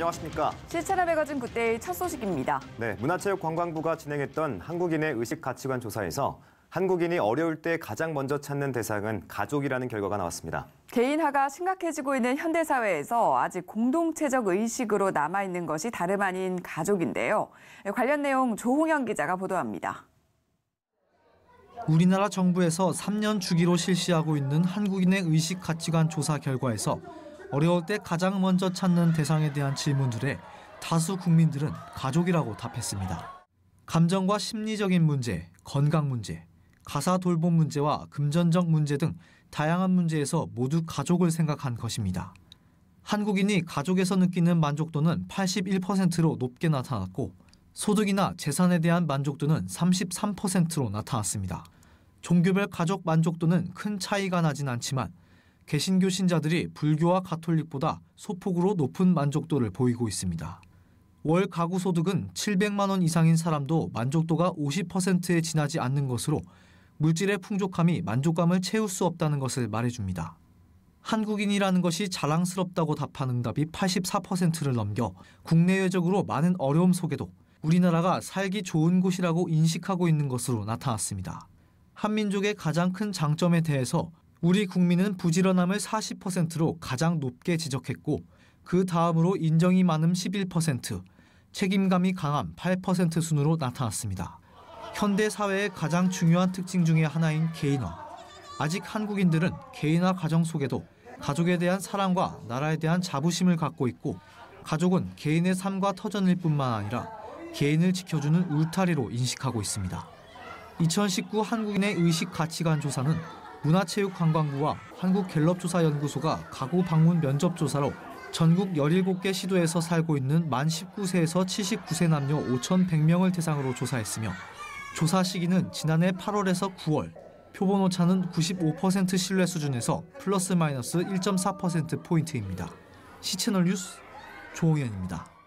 안녕하십니까. 실천합에 가진 굿데이 첫 소식입니다. 네, 문화체육관광부가 진행했던 한국인의 의식 가치관 조사에서 한국인이 어려울 때 가장 먼저 찾는 대상은 가족이라는 결과가 나왔습니다. 개인화가 심각해지고 있는 현대사회에서 아직 공동체적 의식으로 남아있는 것이 다름 아닌 가족인데요. 관련 내용 조홍현 기자가 보도합니다. 우리나라 정부에서 3년 주기로 실시하고 있는 한국인의 의식 가치관 조사 결과에서 어려울 때 가장 먼저 찾는 대상에 대한 질문들에 다수 국민들은 가족이라고 답했습니다. 감정과 심리적인 문제, 건강 문제, 가사 돌봄 문제와 금전적 문제 등 다양한 문제에서 모두 가족을 생각한 것입니다. 한국인이 가족에서 느끼는 만족도는 81%로 높게 나타났고 소득이나 재산에 대한 만족도는 33%로 나타났습니다. 종교별 가족 만족도는 큰 차이가 나진 않지만 개신교 신자들이 불교와 가톨릭보다 소폭으로 높은 만족도를 보이고 있습니다. 월 가구 소득은 700만 원 이상인 사람도 만족도가 50%에 지나지 않는 것으로 물질의 풍족함이 만족감을 채울 수 없다는 것을 말해줍니다. 한국인이라는 것이 자랑스럽다고 답한 응답이 84%를 넘겨 국내외적으로 많은 어려움 속에도 우리나라가 살기 좋은 곳이라고 인식하고 있는 것으로 나타났습니다. 한민족의 가장 큰 장점에 대해서 우리 국민은 부지런함을 40%로 가장 높게 지적했고 그 다음으로 인정이 많음 11%, 책임감이 강함 8% 순으로 나타났습니다. 현대 사회의 가장 중요한 특징 중의 하나인 개인화. 아직 한국인들은 개인화 가정 속에도 가족에 대한 사랑과 나라에 대한 자부심을 갖고 있고 가족은 개인의 삶과 터전일 뿐만 아니라 개인을 지켜주는 울타리로 인식하고 있습니다. 2019 한국인의 의식 가치관 조사는 문화체육관광부와 한국갤럽조사연구소가 가구 방문 면접 조사로 전국 17개 시도에서 살고 있는 만 19세에서 79세 남녀 5,100명을 대상으로 조사했으며 조사 시기는 지난해 8월에서 9월, 표본 오차는 95% 신뢰 수준에서 플러스 마이너스 1.4% 포인트입니다. 시채널 뉴스 조홍현입니다.